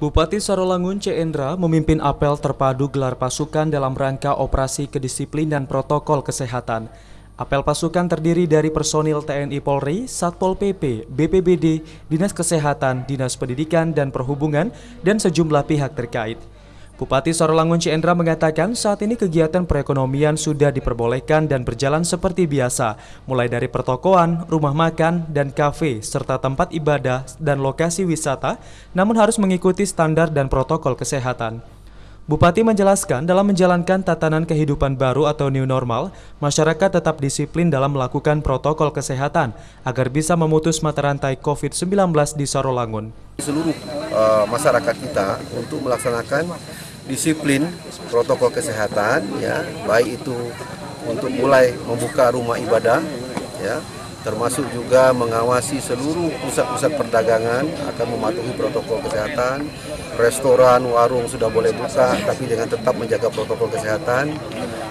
Bupati Sarolangun Cendra memimpin apel terpadu gelar pasukan dalam rangka operasi kedisiplin dan protokol kesehatan. Apel pasukan terdiri dari personil TNI Polri, Satpol PP, BPBD, Dinas Kesehatan, Dinas Pendidikan dan Perhubungan, dan sejumlah pihak terkait. Bupati Sorolangun Ciendra mengatakan saat ini kegiatan perekonomian sudah diperbolehkan dan berjalan seperti biasa, mulai dari pertokoan, rumah makan, dan kafe, serta tempat ibadah dan lokasi wisata, namun harus mengikuti standar dan protokol kesehatan. Bupati menjelaskan dalam menjalankan tatanan kehidupan baru atau new normal, masyarakat tetap disiplin dalam melakukan protokol kesehatan agar bisa memutus mata rantai COVID-19 di Sorolangun. Seluruh uh, masyarakat kita untuk melaksanakan disiplin protokol kesehatan ya baik itu untuk mulai membuka rumah ibadah ya termasuk juga mengawasi seluruh pusat-pusat perdagangan akan mematuhi protokol kesehatan restoran warung sudah boleh buka tapi dengan tetap menjaga protokol kesehatan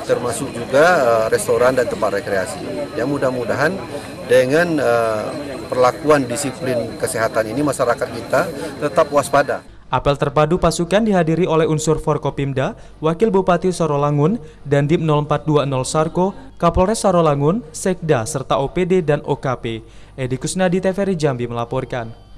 termasuk juga uh, restoran dan tempat rekreasi ya mudah-mudahan dengan uh, perlakuan disiplin kesehatan ini masyarakat kita tetap waspada Apel terpadu pasukan dihadiri oleh unsur Forkopimda, Wakil Bupati Sorolangun, Dandim 0420 Sarko, Kapolres Sorolangun, Sekda, serta OPD dan OKP. Edi Kusnadi TVRI Jambi melaporkan.